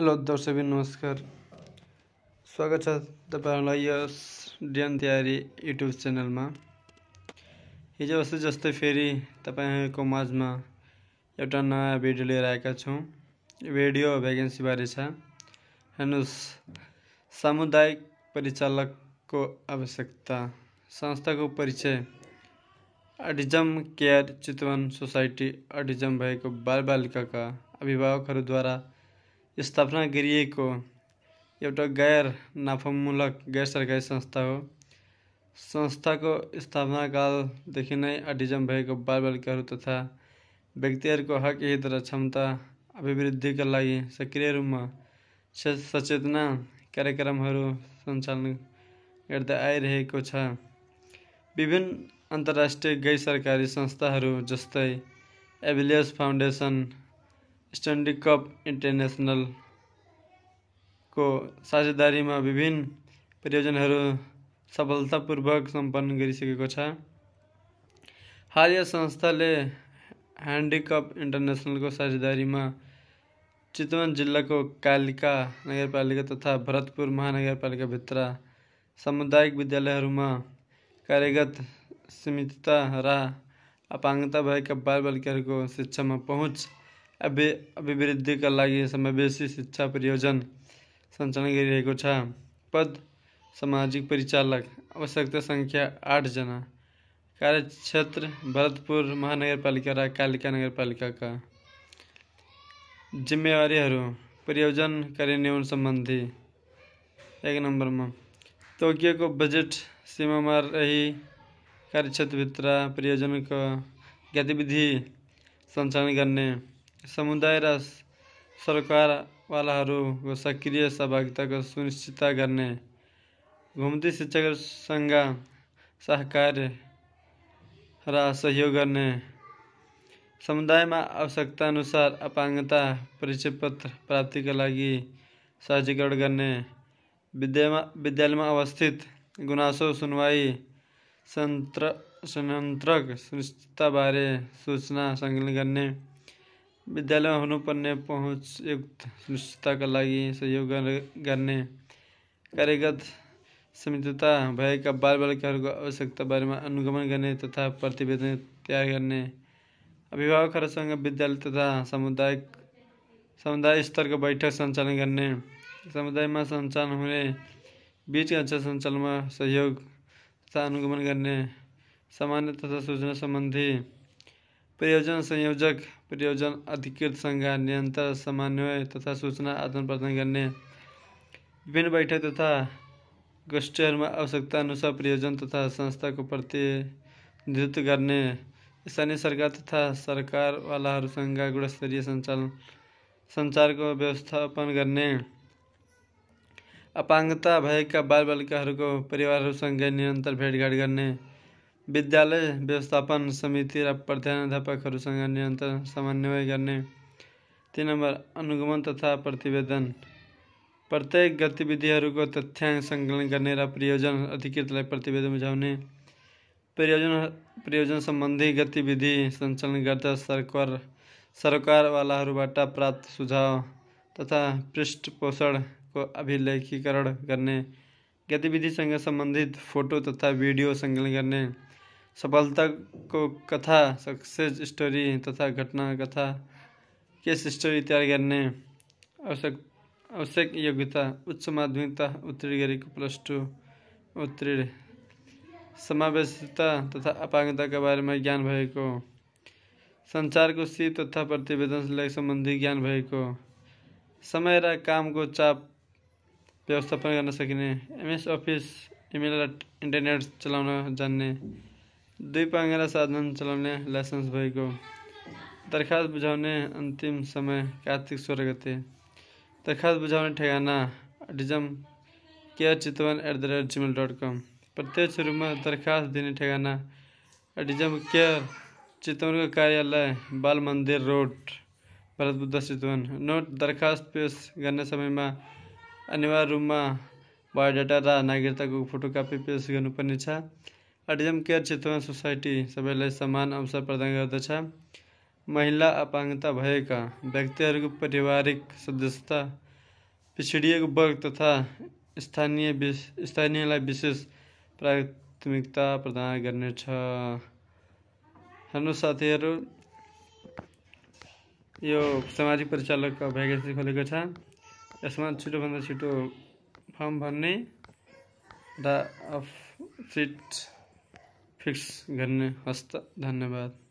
hello दर्शक नमस्कार स्वागत है तब इस डिन तैयारी यूट्यूब चैनल में हिजो अस्त जस्त फेरि तपाईँहरूको में एटा नया भिडियो लेकर आया छौँ भिडियो भ्याकेन्सीबारे बारे हेन सामुदायिक परिचालक को आवश्यकता संस्था को परिचय autism care Chitwan society autism का अभिभावक द्वारा स्थापना कर गैर नाफामूलक गैर सरकारी संस्था हो संस्था को स्थापना काल देखि नै अटिजम बाल बालिका तथा व्यक्ति को हक हित क्षमता अभिवृद्धि का लगी सक्रिय में सचेतना कार्यक्रम संचालन करते आई विभिन्न अंतरराष्ट्रीय गैर सरकारी संस्था जस्त एभिलियस फाउंडेशन स्टडी कप इंटरनेशनल को साझेदारी में विभिन्न प्रयोजन सफलतापूर्वक हाल यह संस्था ने यो इंटरनेशनल को साझेदारी में चितवन को कालिका नगरपालिक तथा भरतपुर महानगरपालिक सामुदायिक में कार्यगत सीमितता बाल बालिका को शिक्षा में पहुँच अभि का लगी समावेशी शिक्षा प्रयोजन संचालन कर छ पद सामाजिक परिचालक आवश्यकता संख्या आठ जना कार्यक्षेत्र भरतपुर महानगरपालिका र कालिका नगरपालिकाका जिम्मेवारीहरू प्रयोजन कार्यान्वयन सम्बन्धी एक नम्बरमा टोकियोको बजेट सीमामा रही कार्यक्षेत्रभित्र का गतिविधि सञ्चालन गर्ने समुदाय र सरकारवालाहरूको सक्रिय सहभागिताको सुनिश्चित गर्ने घुम्ती शिक्षकहरूसँग सहकार्य र सहयोग गर्ने समुदायमा अनुसार अपाङ्गता परिचय पत्र प्राप्तिका लागि सहजीकरण गर्ने विद्यामा विद्यालयमा अवस्थित गुनासो सुनवाई संत्र संयन्त्रक सुनिश्चितताबारे सूचना सङ्कलन गर्ने विद्यालय युक्त पहुँचयुक्त का लगी सहयोग करने कार्यगत बाल बालिका को आवश्यकता बारे में अनुगमन करने तथा प्रतिवेदन तैयार करने अभिभावक विद्यालय तथा सामुदायिक समुदाय स्तर का बैठक संचालन करने में संचालन होने बीच हुने अच्छा संचालन में सहयोग तथा अनुगमन करने सामान्य तथा सूचना संबंधी प्रयोजन संयोजक प्रयोजन अधिकृत संज्ञान निरंतर समन्वय तथा सूचना आदान प्रदान करने विभिन्न बैठक तथा में आवश्यकता अनुसार प्रयोजन तथा संस्था को प्रतिनिधित्व करने स्थानीय सरकार तथा सरकारवालाहरूसँग गुणस्तरीय संचार को व्यवस्थापन गर्ने अपाङ्गता भएका बालबालिकाहरूको परिवारहरूसँग निरन्तर भेटघाट गर्ने विद्यालय व्यवस्थापन समिति र निरंतर समन्वय करने तीन नंबर अनुगमन तथा प्रतिवेदन प्रत्येक गतिविधि को तथ्यांग गर्ने करने प्रयोजन अधिकृत प्रतिवेदन बुझाने प्रयोजन प्रयोजन संबंधी गतिविधि संचालन करता सरकार वाला प्राप्त सुझाव तथा को अभिलेखीकरण गतिविधि संग संबंधित फोटो तथा वीडियो संकलन करने सफलता को कथा सक्सेस स्टोरी तथा घटना कथा केस स्टोरी तैयार करने आवश्यक आवश्यक योग्यता उच्च माध्यमिकता उत्तीर्ण गरेको प्लस टू उत्तीर्ण समावेशता तथा बारे में ज्ञान भएको को सी तथा प्रतिवेदनलाई संबंधी ज्ञान भएको समय र को चाप व्यवस्थापन करना सकने एमएस अफिस इमेल इंटरनेट चलाना जानने दुई पाङ्ग्रा साधन चलाउने लाइसेन्स भएको दरखास्त बुझाउने अन्तिम समय कार्तिक सोह्र गते दरखास्त बुझाउने ठेगाना autism care Chitwan at the rate Gmail dot com प्रत्यक्ष रूपमा दरखास्त दिने ठेगाना डिजम केयर चितवनको कार्यालय बाल मन्दिर रोड भरत बुद्ध चितवन नोट दरखास्त पेस गर्ने समयमा अनिवार्य रूपमा बायोडाटा र नागरिकताको फोटोकापी पेस गर्नुपर्ने छ अटिज्म केयर चित्र सोसाइटी सब सामान अवसर प्रदान करद महिला अपांगता भएका व्यक्ति पारिवारिक सदस्यता पिछड़ी वर्ग तथा स्थानीय स्थानीय विशेष प्राथमिकता प्रदान करने हम साथी यो सामाजिक परिचालक भ्याकेन्सी खोलेको इसमें छिटो छिटोभन्दा छिटो फर्म भरने द फिक्स करने हस्ता धन्यवाद